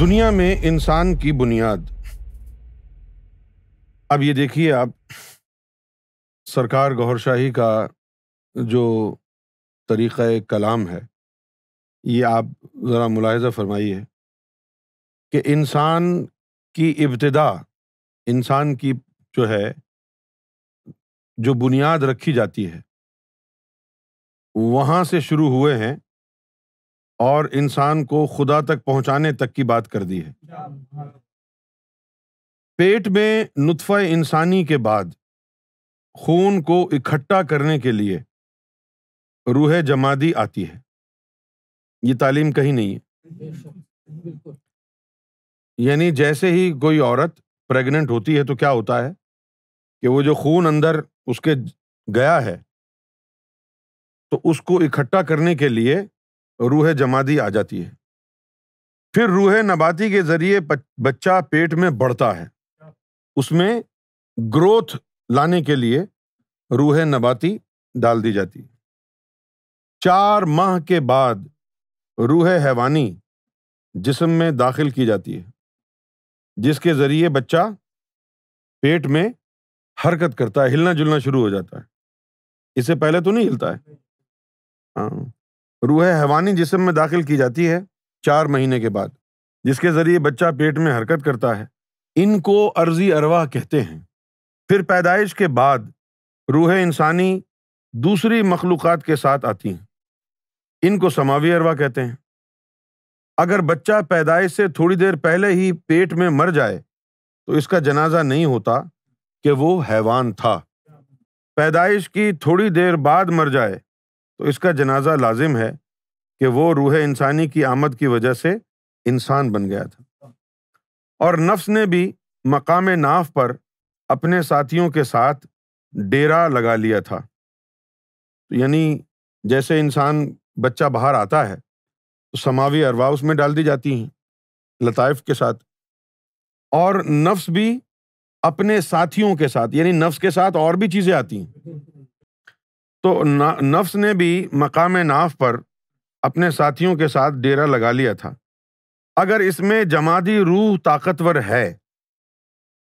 दुनिया में इंसान की बुनियाद अब ये देखिए आप सरकार गौरशाही का जो तरीक़ कलाम है ये आप ज़रा मुलाहजा फरमाइए कि इंसान की इब्तदा इंसान की जो है जो बुनियाद रखी जाती है वहाँ से शुरू हुए हैं और इंसान को खुदा तक पहुंचाने तक की बात कर दी है पेट में नुतफ़ इंसानी के बाद खून को इकट्ठा करने के लिए रूह जमादी आती है ये तालीम कहीं नहीं है यानी जैसे ही कोई औरत प्रेग्नेंट होती है तो क्या होता है कि वो जो खून अंदर उसके गया है तो उसको इकट्ठा करने के लिए रूह जमादी आ जाती है फिर रूह नबाती के जरिए बच्चा पेट में बढ़ता है उसमें ग्रोथ लाने के लिए रूह नबाती डाल दी जाती है चार माह के बाद रूह हैवानी जिसम में दाखिल की जाती है जिसके ज़रिए बच्चा पेट में हरकत करता है हिलना जुलना शुरू हो जाता है इससे पहले तो नहीं हिलता है हाँ रूह हैवानी जिसम में दाखिल की जाती है चार महीने के बाद जिसके ज़रिए बच्चा पेट में हरकत करता है इनको अर्जी अरवा कहते हैं फिर पैदाइश के बाद रूह इंसानी दूसरी मखलूक़ के साथ आती हैं इनको समावी अरवा कहते हैं अगर बच्चा पैदाइश से थोड़ी देर पहले ही पेट में मर जाए तो इसका जनाजा नहीं होता कि वो हैवान था पैदाइश की थोड़ी देर बाद मर जाए तो इसका जनाजा लाजिम है कि वो रूह इंसानी की आमद की वजह से इंसान बन गया था और नफ्स ने भी मकाम नाफ पर अपने साथियों के साथ डेरा लगा लिया था तो यानी जैसे इंसान बच्चा बाहर आता है तो समावी अरवा उसमें डाल दी जाती हैं लताइफ के साथ और नफ्स भी अपने साथियों के साथ यानी नफ्स के साथ और भी चीज़ें आती हैं तो न, नफ्स ने भी मकाम नाफ पर अपने साथियों के साथ डेरा लगा लिया था अगर इसमें जमादी रूह ताकतवर है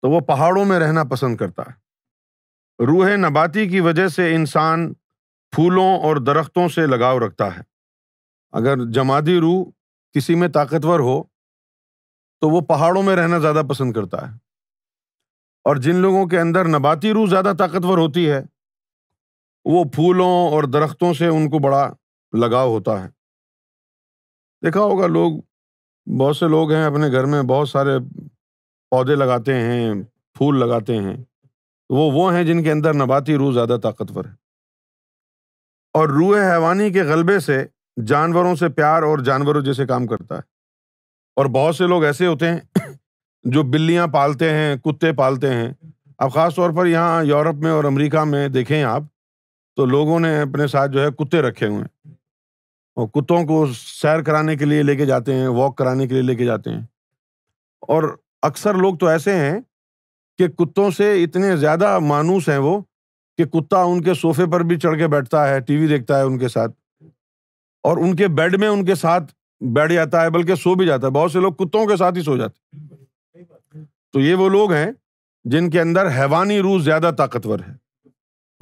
तो वो पहाड़ों में रहना पसंद करता है रूह नबाती की वजह से इंसान फूलों और दरख्तों से लगाव रखता है अगर जमादी रूह किसी में ताकतवर हो तो वो पहाड़ों में रहना ज़्यादा पसंद करता है और जिन लोगों के अंदर नबाती रूह ज़्यादा ताकतवर होती है वो फूलों और दरख्तों से उनको बड़ा लगाव होता है देखा होगा लोग बहुत से लोग हैं अपने घर में बहुत सारे पौधे लगाते हैं फूल लगाते हैं वो वो हैं जिनके अंदर नबाती रूह ज़्यादा ताकतवर है और रूह हैवानी के गलबे से जानवरों से प्यार और जानवरों जैसे काम करता है और बहुत से लोग ऐसे होते हैं जो बिल्लियाँ पालते हैं कुत्ते पालते हैं अब ख़ास तौर पर यहाँ यूरोप में और अमरीका में देखें आप तो लोगों ने अपने साथ जो है कुत्ते रखे हुए हैं और कुत्तों को सैर कराने के लिए लेके जाते हैं वॉक कराने के लिए लेके जाते हैं और अक्सर लोग तो ऐसे हैं कि कुत्तों से इतने ज़्यादा मानूस हैं वो कि कुत्ता उनके सोफे पर भी चढ़ के बैठता है टीवी देखता है उनके साथ और उनके बेड में उनके साथ बैठ जाता है बल्कि सो भी जाता है बहुत से लोग कुत्तों के साथ ही सो जाते हैं तो ये वो लोग हैं जिनके अंदर हैवानी रूह ज़्यादा ताकतवर है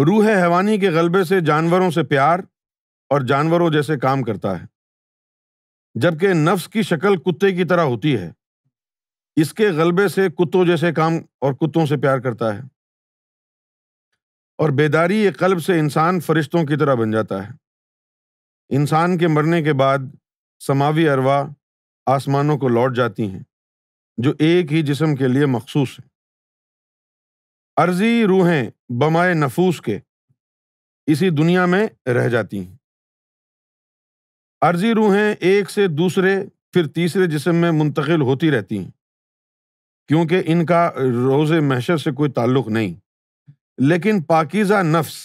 रूह हैवानी के गलबे से जानवरों से प्यार और जानवरों जैसे काम करता है जबकि नफ्स की शक्ल कुत्ते की तरह होती है इसके गलबे से कुत्तों जैसे काम और कुत्तों से प्यार करता है और बेदारी कल्ब से इंसान फरिश्तों की तरह बन जाता है इंसान के मरने के बाद समावी अरवा आसमानों को लौट जाती हैं जो एक ही जिसम के लिए मखसूस है अर्जी रूहें बमाए नफूस के इसी दुनिया में रह जाती हैं अर्जी रूहें एक से दूसरे फिर तीसरे जिसम में मुंतकिल होती रहती हैं क्योंकि इनका रोज़ महशर से कोई ताल्लुक नहीं लेकिन पाकिज़ा नफ्स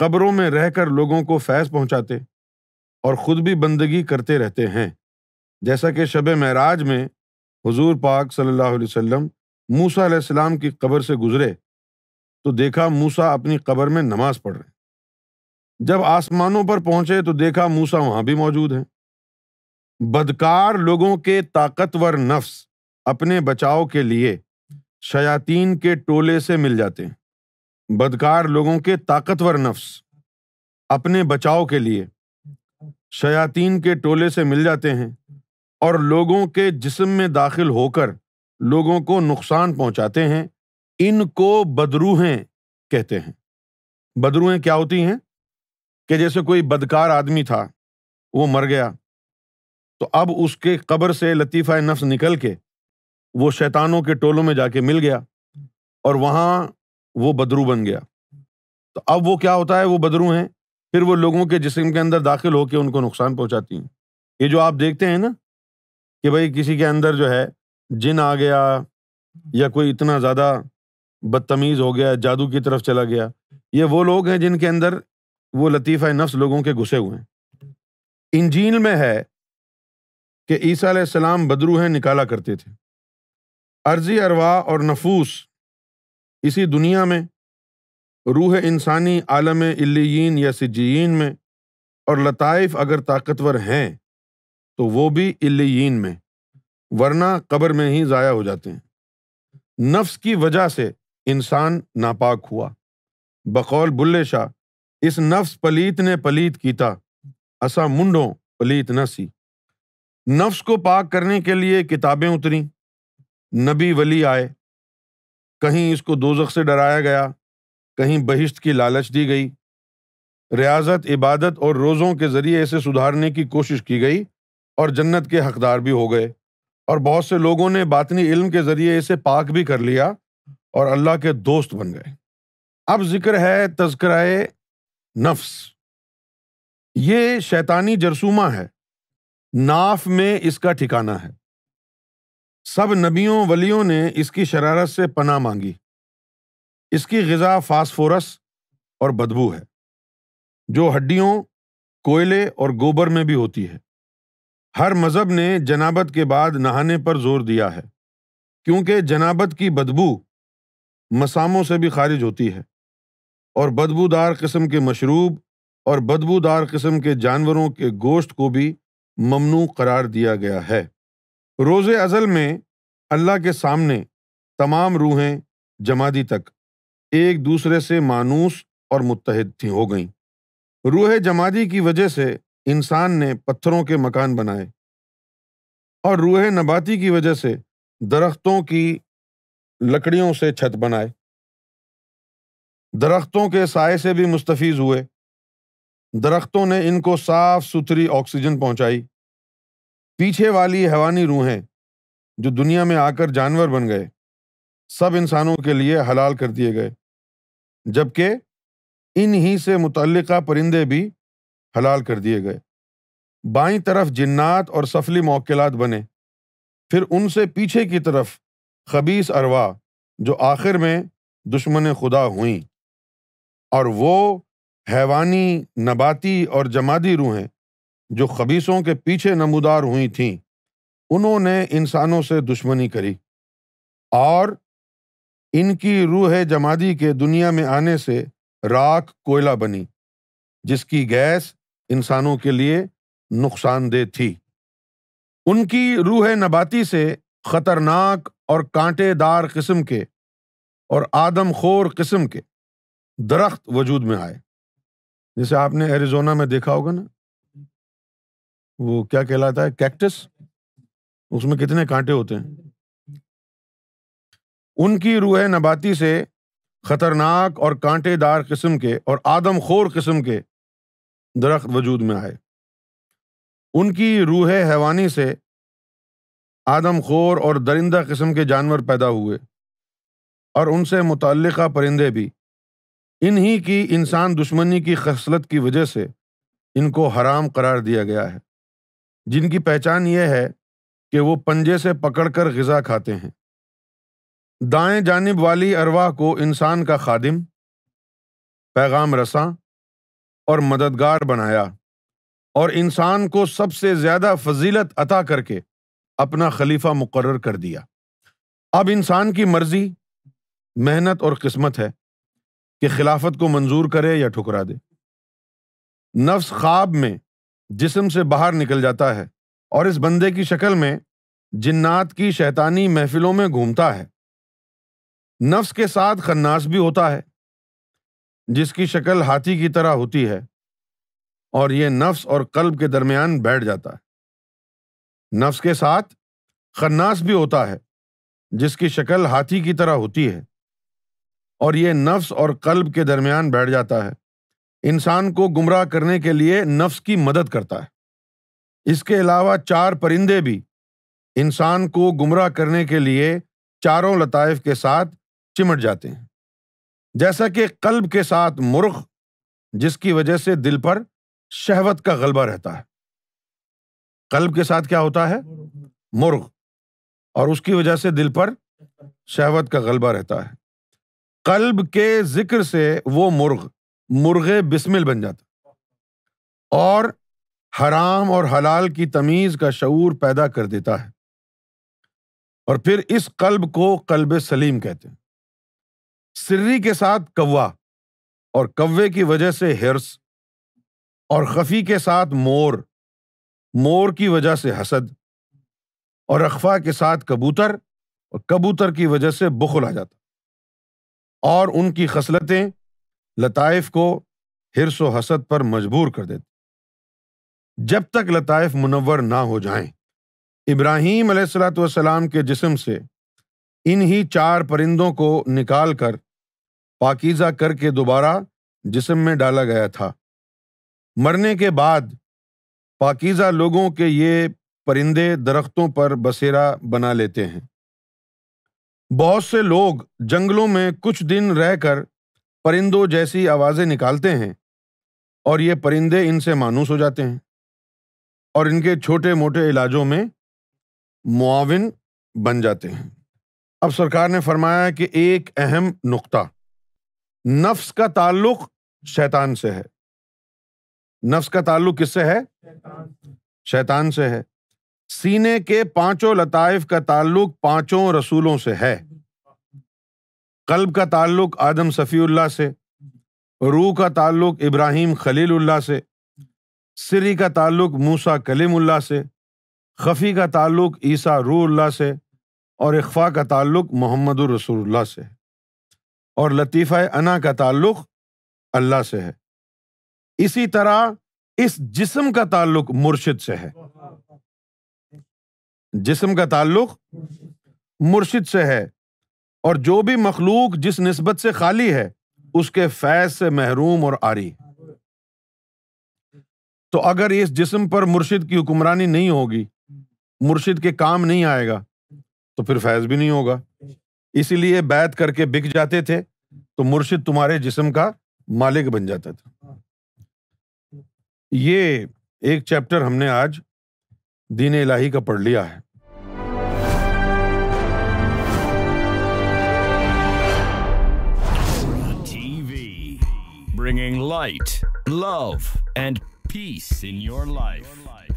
कब्रों में रहकर लोगों को फैज़ पहुंचाते और ख़ुद भी बंदगी करते रहते हैं जैसा कि शब मराज में हुजूर पाक सल्लल्लाहु अलैहि वसल्लम मूसा अलैहिस्सलाम की कब्र से गुजरे तो देखा मूसा अपनी कबर में नमाज पढ़ रहे जब आसमानों पर पहुंचे तो देखा मूसा वहां भी मौजूद हैं बदकार लोगों के ताकतवर नफ्स अपने बचाव के लिए शयातीन के टोले से मिल जाते हैं बदकार लोगों के ताकतवर नफ्स अपने बचाव के लिए शयातीन के टोले से मिल जाते हैं और लोगों के जिस्म में दाखिल होकर लोगों को नुकसान पहुंचाते हैं इनको बदरूहें कहते हैं बदरूहें क्या होती हैं कि जैसे कोई बदकार आदमी था वो मर गया तो अब उसके कब्र से लतीफ़ा नफ्स निकल के वो शैतानों के टोलों में जाके मिल गया और वहाँ वो बदरू बन गया तो अब वो क्या होता है वो बदरू हैं फिर वो लोगों के जिसम के अंदर दाखिल होकर उनको नुकसान पहुँचाती हैं ये जो आप देखते हैं ना कि भाई किसी के अंदर जो है जिन आ गया या कोई इतना ज़्यादा बदतमीज हो गया जादू की तरफ चला गया ये वो लोग हैं जिनके अंदर वो लतीफ़ा नफ्स लोगों के घुसे हुए हैं इंजील में है कि ईसा सलाम बदरू हैं निकाला करते थे अर्जी अरवा और नफूस इसी दुनिया में रूह इंसानी आलम इल्लियन या सिजीन में और लतफ़ अगर ताकतवर हैं तो वो भी इल्लियन में वरना कब्र में ही ज़ाया हो जाते हैं नफ्स की वजह से इंसान नापाक हुआ बकौल बुल्ले शाह इस नफ्स पलीत ने पलीत कीता असा मुंडो पलीत न सी नफ्स को पाक करने के लिए किताबें उतरी नबी वली आए कहीं इसको दोजख से डराया गया कहीं बहिश्त की लालच दी गई रियाजत इबादत और रोज़ों के ज़रिए इसे सुधारने की कोशिश की गई और जन्नत के हकदार भी हो गए और बहुत से लोगों ने बातनी इल्म के ज़रिए इसे पाक भी कर लिया और अल्लाह के दोस्त बन गए अब जिक्र है तस्कराए नफ्स ये शैतानी जरसूमा है नाफ में इसका ठिकाना है सब नबियों वलियों ने इसकी शरारत से पना मांगी इसकी गज़ा फास्फोरस और बदबू है जो हड्डियों कोयले और गोबर में भी होती है हर मज़हब ने जनाबत के बाद नहाने पर जोर दिया है क्योंकि जनाबत की बदबू मसामों से भी खारिज होती है और बदबूदार किस्म के मशरूब और बदबूदार किस्म के जानवरों के गोश्त को भी ममनू करार दिया गया है रोज़ अज़ल में अल्लाह के सामने तमाम रूहें जमादी तक एक दूसरे से मानूस और मुतहद थी हो गईं रूह जमादी की वजह से इंसान ने पत्थरों के मकान बनाए और रूह नबाती की वजह से दरख्तों की लकड़ियों से छत बनाए दरख्तों के साय से भी मुस्तफ़ीज़ हुए दरख्तों ने इनको साफ सुथरी ऑक्सीजन पहुंचाई पीछे वाली हैवानी रूहें जो दुनिया में आकर जानवर बन गए सब इंसानों के लिए हलाल कर दिए गए जबकि इन ही से मुतल परिंदे भी हलाल कर दिए गए बाई तरफ जिन्नात और सफली मौकलात बने फिर उनसे पीछे की तरफ खबीस अरवा जो आखिर में दुश्मन खुदा हुई और वो हैवानी नबाती और जमादी रूहें जो खबीसों के पीछे नमूदार हुई थीं उन्होंने इंसानों से दुश्मनी करी और इनकी रूह जमादी के दुनिया में आने से राख कोयला बनी जिसकी गैस इंसानों के लिए नुकसानदेह थी उनकी रूह नबाती से खतरनाक और कांटेदार किस्म के और आदम खोर किस्म के दरख्त वजूद में आए जैसे आपने एरिजोना में देखा होगा ना वो क्या कहलाता है कैक्टस उसमें कितने कांटे होते हैं उनकी रूह नबाती से खतरनाक और कांटेदार किस्म के और आदम खोर किस्म के दरख्त वजूद में आए उनकी रूह हैवानी से आदमखोर और दरिंदा किस्म के जानवर पैदा हुए और उनसे मुतल परिंदे भी इन्हीं की इंसान दुश्मनी की खसलत की वजह से इनको हराम करार दिया गया है जिनकी पहचान यह है कि वो पंजे से पकड़कर गज़ा खाते हैं दाएं जानब वाली अरवाह को इंसान का खादिम पैगाम रसां और मददगार बनाया और इंसान को सबसे ज़्यादा फजीलत अता करके अपना खलीफा मुकर कर दिया अब इंसान की मर्जी मेहनत और किस्मत है कि खिलाफत को मंजूर करे या ठुकरा दे नफ्स ख्वाब में जिस्म से बाहर निकल जाता है और इस बंदे की शक्ल में जिन्नात की शैतानी महफिलों में घूमता है नफ्स के साथ खन्नास भी होता है जिसकी शक्ल हाथी की तरह होती है और ये नफ्स और कल्ब के दरमियान बैठ जाता है नफ्स के साथ खन्नास भी होता है जिसकी शक्ल हाथी की तरह होती है और यह नफ्स और कल्ब के दरमियान बैठ जाता है इंसान को गुमराह करने के लिए नफ्स की मदद करता है इसके अलावा चार परिंदे भी इंसान को गुमराह करने के लिए चारों लताइफ के साथ चिमट जाते हैं जैसा कि कल्ब के साथ मुर्ख जिसकी वजह से दिल पर शहवत का गलबा रहता है कल्ब के साथ क्या होता है मुर्ग और उसकी वजह से दिल पर शहवत का गलबा रहता है कल्ब के जिक्र से वो मुर्ग मुर्गे बिस्मिल बन जाता और हराम और हलाल की तमीज़ का शूर पैदा कर देता है और फिर इस कल्ब को कल्ब सलीम कहते हैं सिर्री के साथ कौवा और कव्वे की वजह से हिरस और खफी के साथ मोर मोर की वजह से हसद और अखफा के साथ कबूतर और कबूतर की वजह से बुखल आ जाता और उनकी खसलतें लताइफ को हिरस व हसद पर मजबूर कर देती जब तक लताइफ मुनवर ना हो जाए इब्राहिम सलाम के जिस्म से इन ही चार परिंदों को निकाल कर पाकिज़ा करके दोबारा जिस्म में डाला गया था मरने के बाद पाकिज़ा लोगों के ये परिंदे दरख्तों पर बसेरा बना लेते हैं बहुत से लोग जंगलों में कुछ दिन रह कर परिंदों जैसी आवाज़ें निकालते हैं और ये परिंदे इनसे मानूस हो जाते हैं और इनके छोटे मोटे इलाजों में मुआविन बन जाते हैं अब सरकार ने फरमाया कि एक अहम नुक्ता नफ्स का ताल्लुक शैतान से है नफ्स का ताल्लुक किससे है शैतान से है सीने के पांचों लताइफ का ताल्लुक पांचों रसूलों से है कल्ब का ताल्लुक आदम सफ़ीउल्ला से रूह का ताल्लुक इब्राहिम खलीलुल्ला से सिरी का ताल्लुक मूसा कलीमुल्ला से खफ़ी का ताल्लुक ईसा रू रूहुल्ला से और इख्फा का ताल्लुक मोहम्मद रसूलुल्लाह से और लतीफ़ा अना का ताल्लुक अल्लाह से है इसी तरह इस जिस्म का ताल्लुक मुर्शिद से है जिस्म का ताल्लुक मुर्शिद से है और जो भी मखलूक जिस नस्बत से खाली है उसके फैज से महरूम और आरी तो अगर इस जिस्म पर मुर्शिद की हुक्मरानी नहीं होगी मुर्शिद के काम नहीं आएगा तो फिर फैज भी नहीं होगा इसीलिए बैत करके बिक जाते थे तो मुर्शिद तुम्हारे जिस्म का मालिक बन जाता था ये एक चैप्टर हमने आज दीन इलाही का पढ़ लिया है bringing light, love, and peace in your life.